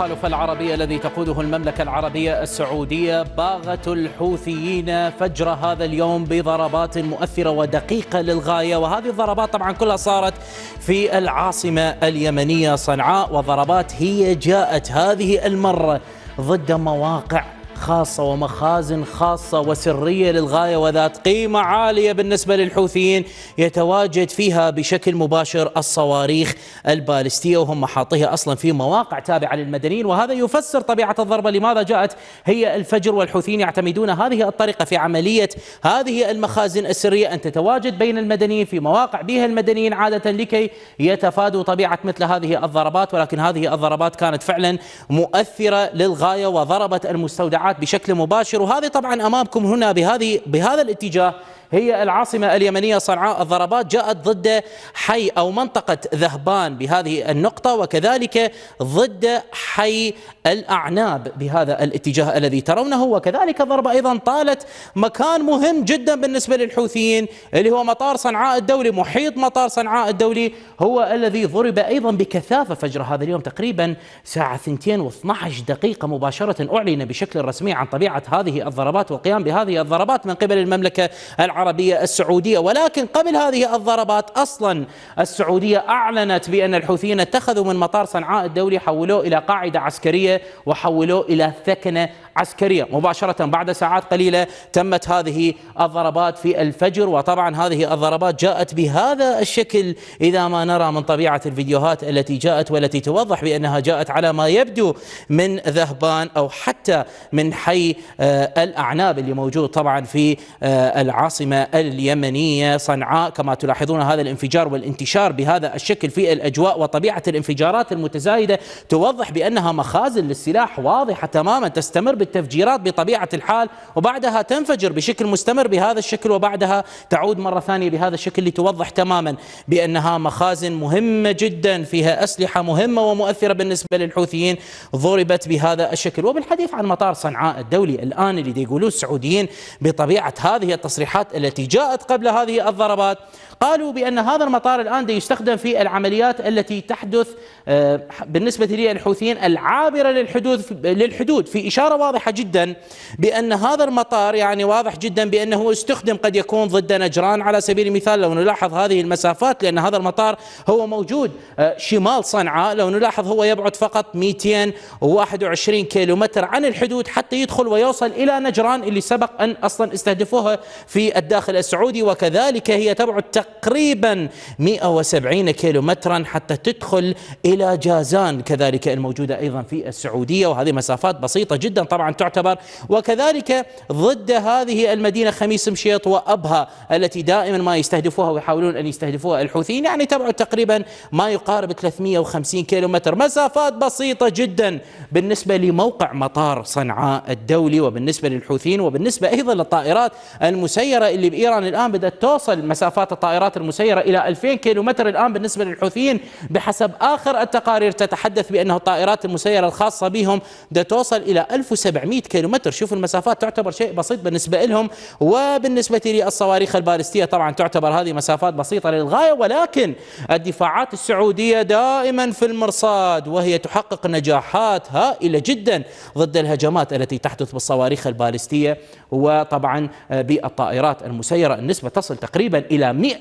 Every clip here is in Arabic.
التحالف العربي الذي تقوده المملكة العربية السعودية باغت الحوثيين فجر هذا اليوم بضربات مؤثرة ودقيقة للغاية وهذه الضربات طبعا كلها صارت في العاصمة اليمنية صنعاء وضربات هي جاءت هذه المرة ضد مواقع خاصة ومخازن خاصة وسرية للغاية وذات قيمة عالية بالنسبة للحوثيين يتواجد فيها بشكل مباشر الصواريخ البالستية وهم حاطيها أصلا في مواقع تابعة للمدنيين وهذا يفسر طبيعة الضربة لماذا جاءت هي الفجر والحوثيين يعتمدون هذه الطريقة في عملية هذه المخازن السرية أن تتواجد بين المدنيين في مواقع بها المدنيين عادة لكي يتفادوا طبيعة مثل هذه الضربات ولكن هذه الضربات كانت فعلا مؤثرة للغاية وضربت المستودعات التبعات بشكل مباشر وهذه طبعا امامكم هنا بهذه بهذا الاتجاه هي العاصمة اليمنية صنعاء الضربات جاءت ضد حي أو منطقة ذهبان بهذه النقطة وكذلك ضد حي الأعناب بهذا الاتجاه الذي ترونه وكذلك ضربة أيضا طالت مكان مهم جدا بالنسبة للحوثيين اللي هو مطار صنعاء الدولي محيط مطار صنعاء الدولي هو الذي ضرب أيضا بكثافة فجر هذا اليوم تقريبا ساعة ثنتين و12 دقيقة مباشرة أعلن بشكل رسمي عن طبيعة هذه الضربات والقيام بهذه الضربات من قبل المملكة العربية العربية السعودية ولكن قبل هذه الضربات أصلا السعودية أعلنت بأن الحوثيين اتخذوا من مطار صنعاء الدولي حولوه إلى قاعدة عسكرية وحولوه إلى ثكنة عسكرية مباشرة بعد ساعات قليلة تمت هذه الضربات في الفجر وطبعا هذه الضربات جاءت بهذا الشكل إذا ما نرى من طبيعة الفيديوهات التي جاءت والتي توضح بأنها جاءت على ما يبدو من ذهبان أو حتى من حي آه، الأعناب اللي موجود طبعا في آه، العاصمة العاصمة اليمنية صنعاء كما تلاحظون هذا الانفجار والانتشار بهذا الشكل في الأجواء وطبيعة الانفجارات المتزايدة توضح بأنها مخازن للسلاح واضحة تماما تستمر بالتفجيرات بطبيعة الحال وبعدها تنفجر بشكل مستمر بهذا الشكل وبعدها تعود مرة ثانية بهذا الشكل لتوضح تماما بأنها مخازن مهمة جدا فيها أسلحة مهمة ومؤثرة بالنسبة للحوثيين ضربت بهذا الشكل وبالحديث عن مطار صنعاء الدولي الآن اللي يقولون السعوديين بطبيعة هذه التصريحات التي جاءت قبل هذه الضربات قالوا بأن هذا المطار الآن يستخدم في العمليات التي تحدث آه، بالنسبة للحوثيين العابرة للحدود للحدود في إشارة واضحة جدا بأن هذا المطار يعني واضح جدا بأنه استخدم قد يكون ضد نجران على سبيل المثال لو نلاحظ هذه المسافات لأن هذا المطار هو موجود آه، شمال صنعاء لو نلاحظ هو يبعد فقط 221 كيلومتر عن الحدود حتى يدخل ويوصل إلى نجران اللي سبق أن أصلا استهدفوها في الدولة الداخل السعودي وكذلك هي تبعد تقريبا 170 كيلو مترا حتى تدخل إلى جازان كذلك الموجودة أيضا في السعودية وهذه مسافات بسيطة جدا طبعا تعتبر وكذلك ضد هذه المدينة خميس مشيط وأبها التي دائما ما يستهدفوها ويحاولون أن يستهدفوها الحوثيين يعني تبعد تقريبا ما يقارب 350 كيلو متر مسافات بسيطة جدا بالنسبة لموقع مطار صنعاء الدولي وبالنسبة للحوثيين وبالنسبة أيضا للطائرات المسيرة اللي بايران الان بدات توصل مسافات الطائرات المسيره الى 2000 كيلومتر الان بالنسبه للحوثيين بحسب اخر التقارير تتحدث بانه الطائرات المسيره الخاصه بهم بدها توصل الى 1700 كيلومتر شوف المسافات تعتبر شيء بسيط بالنسبه لهم وبالنسبه للصواريخ البالستيه طبعا تعتبر هذه مسافات بسيطه للغايه ولكن الدفاعات السعوديه دائما في المرصاد وهي تحقق نجاحات هائله جدا ضد الهجمات التي تحدث بالصواريخ البالستيه وطبعا بالطائرات القطاعات المسيرة النسبة تصل تقريبا إلى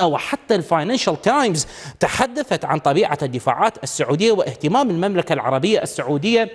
100% وحتى الفاينانشال تايمز تحدثت عن طبيعة الدفاعات السعودية واهتمام المملكة العربية السعودية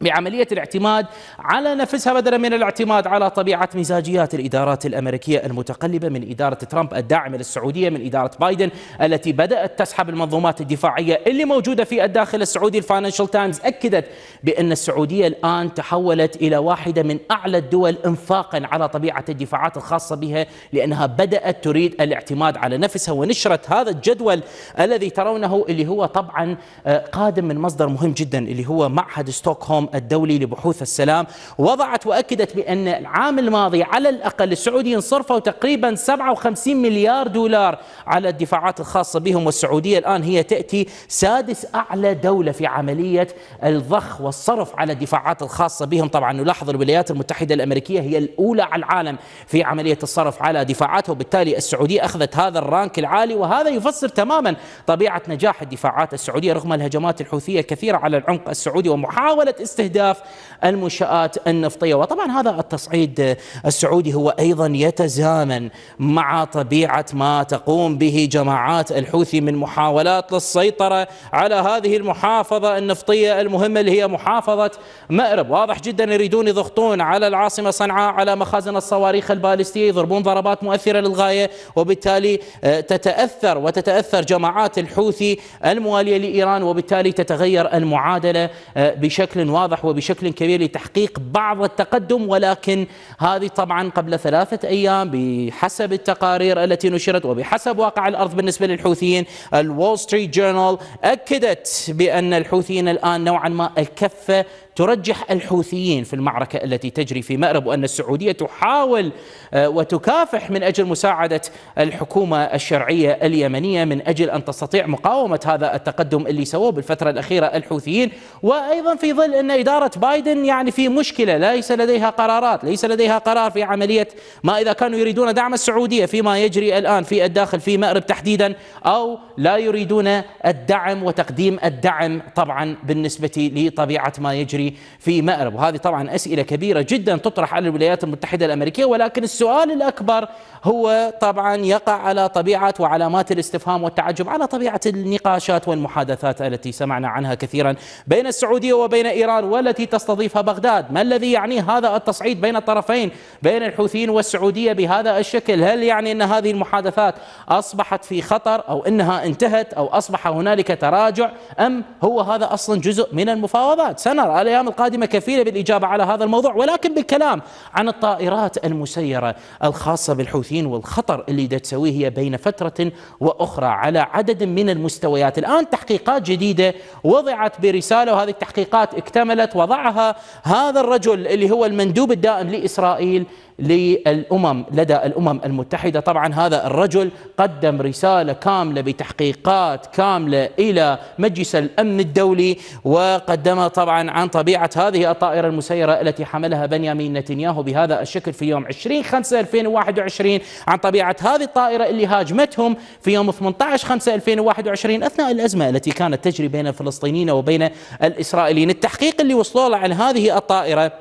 بعملية الاعتماد على نفسها بدلا من الاعتماد على طبيعة مزاجيات الإدارات الأمريكية المتقلبة من إدارة ترامب الداعمة للسعودية من إدارة بايدن التي بدأت تسحب المنظومات الدفاعية اللي موجودة في الداخل السعودي الفاينانشال تايمز أكدت بأن السعودية الآن تحولت إلى واحدة من أعلى الدول إنفاقا على طبيعة الدفاعات الخاصة بها لأنها بدأت تريد الاعتماد على نفسها ونشرت هذا الجدول الذي ترونه اللي هو طبعا آه، قادم من مصدر مهم جدا اللي هو معهد ستوكهولم الدولي لبحوث السلام وضعت وأكدت بأن العام الماضي على الأقل السعوديين صرفوا تقريبا 57 مليار دولار على الدفاعات الخاصة بهم والسعودية الآن هي تأتي سادس أعلى دولة في عملية الضخ والصرف على الدفاعات الخاصة بهم طبعا نلاحظ الولايات المتحدة الأمريكية هي الأولى على العالم في عملية الصرف على دفاعاتها وبالتالي السعودية أخذت هذا الرانك العالي وهذا يفسر تماما طبيعة نجاح الدفاعات السعودية رغم الهجمات الحوثية الكثيرة على العمق السعودي ومحاولة است استهداف المنشآت النفطية وطبعا هذا التصعيد السعودي هو أيضا يتزامن مع طبيعة ما تقوم به جماعات الحوثي من محاولات للسيطرة على هذه المحافظة النفطية المهمة اللي هي محافظة مأرب واضح جدا يريدون يضغطون على العاصمة صنعاء على مخازن الصواريخ البالستية يضربون ضربات مؤثرة للغاية وبالتالي آه، تتأثر وتتأثر جماعات الحوثي الموالية لإيران وبالتالي تتغير المعادلة آه، بشكل واضح واضح وبشكل كبير لتحقيق بعض التقدم ولكن هذه طبعا قبل ثلاثة أيام بحسب التقارير التي نشرت وبحسب واقع الأرض بالنسبة للحوثيين الول ستريت جورنال أكدت بأن الحوثيين الآن نوعا ما الكفة ترجح الحوثيين في المعركة التي تجري في مأرب وأن السعودية تحاول آه، وتكافح من أجل مساعدة الحكومة الشرعية اليمنية من أجل أن تستطيع مقاومة هذا التقدم اللي سووه بالفترة الأخيرة الحوثيين وأيضا في ظل أن إدارة بايدن يعني في مشكلة ليس لديها قرارات ليس لديها قرار في عملية ما إذا كانوا يريدون دعم السعودية فيما يجري الآن في الداخل في مأرب تحديدا أو لا يريدون الدعم وتقديم الدعم طبعا بالنسبة لطبيعة ما يجري في مأرب وهذه طبعا أسئلة كبيرة جدا تطرح على الولايات المتحدة الأمريكية ولكن السؤال الأكبر هو طبعا يقع على طبيعة وعلامات الاستفهام والتعجب على طبيعة النقاشات والمحادثات التي سمعنا عنها كثيرا بين السعودية وبين إيران والتي تستضيفها بغداد ما الذي يعنيه هذا التصعيد بين الطرفين بين الحوثيين والسعودية بهذا الشكل هل يعني أن هذه المحادثات أصبحت في خطر أو أنها انتهت أو أصبح هنالك تراجع أم هو هذا أصلا جزء من المفاوضات سنرى الأيام القادمة كفيلة بالإجابة على هذا الموضوع ولكن بالكلام عن الطائرات المسيرة الخاصة بالحوثيين والخطر اللي دا تسويه هي بين فترة وأخرى على عدد من المستويات الآن تحقيقات جديدة وضعت برسالة وهذه التحقيقات اكتملت وضعها هذا الرجل اللي هو المندوب الدائم لإسرائيل للأمم لدى الأمم المتحدة طبعا هذا الرجل قدم رسالة كاملة بتحقيقات كاملة إلى مجلس الأمن الدولي وقدمها طبعا عن طبيعة هذه الطائرة المسيرة التي حملها بنيامين نتنياهو بهذا الشكل في يوم 20 5 2021 عن طبيعة هذه الطائرة اللي هاجمتهم في يوم 18 5 2021 أثناء الأزمة التي كانت تجري بين الفلسطينيين وبين الإسرائيليين التحقيق اللي وصلوا له عن هذه الطائرة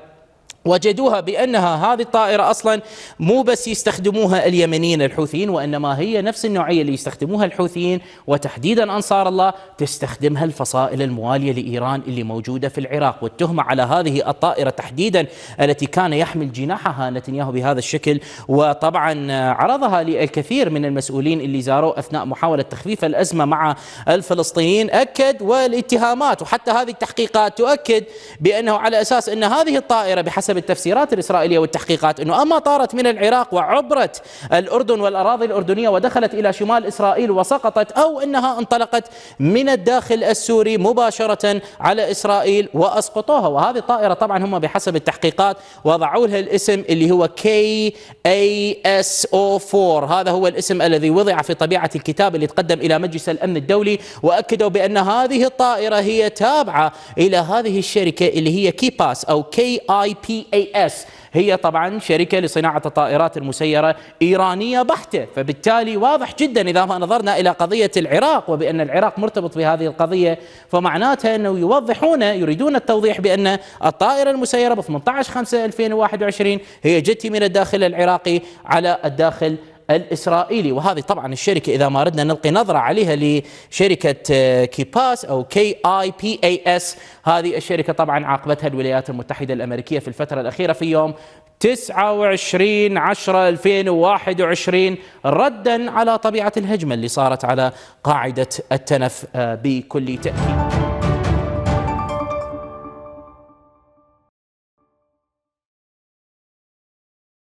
وجدوها بأنها هذه الطائرة أصلا مو بس يستخدموها اليمنيين الحوثيين وإنما هي نفس النوعية اللي يستخدموها الحوثيين وتحديدا أنصار الله تستخدمها الفصائل الموالية لإيران اللي موجودة في العراق والتهمة على هذه الطائرة تحديدا التي كان يحمل جناحها نتنياهو بهذا الشكل وطبعا عرضها للكثير من المسؤولين اللي زاروا أثناء محاولة تخفيف الأزمة مع الفلسطينيين أكد والاتهامات وحتى هذه التحقيقات تؤكد بأنه على أساس أن هذه الطائرة بحسب حسب التفسيرات الإسرائيلية والتحقيقات أنه أما طارت من العراق وعبرت الأردن والأراضي الأردنية ودخلت إلى شمال إسرائيل وسقطت أو أنها انطلقت من الداخل السوري مباشرة على إسرائيل وأسقطوها وهذه الطائرة طبعا هم بحسب التحقيقات وضعوا لها الاسم اللي هو كي اي اس او 4 هذا هو الاسم الذي وضع في طبيعة الكتاب اللي تقدم إلى مجلس الأمن الدولي وأكدوا بأن هذه الطائرة هي تابعة إلى هذه الشركة اللي هي كيباس أو كي اي بي اي اس هي طبعا شركة لصناعة الطائرات المسيرة إيرانية بحتة فبالتالي واضح جدا إذا ما نظرنا إلى قضية العراق وبأن العراق مرتبط بهذه القضية فمعناتها أنه يوضحون يريدون التوضيح بأن الطائرة المسيرة ب 18 5 2021 هي جت من الداخل العراقي على الداخل الإسرائيلي وهذه طبعا الشركة إذا ما أردنا نلقي نظرة عليها لشركة آه، كيباس أو كي آي بي اي اس هذه الشركة طبعا عاقبتها الولايات المتحدة الأمريكية في الفترة الأخيرة في يوم 29 10 2021 ردا على طبيعة الهجمة اللي صارت على قاعدة التنف آه، بكل تأكيد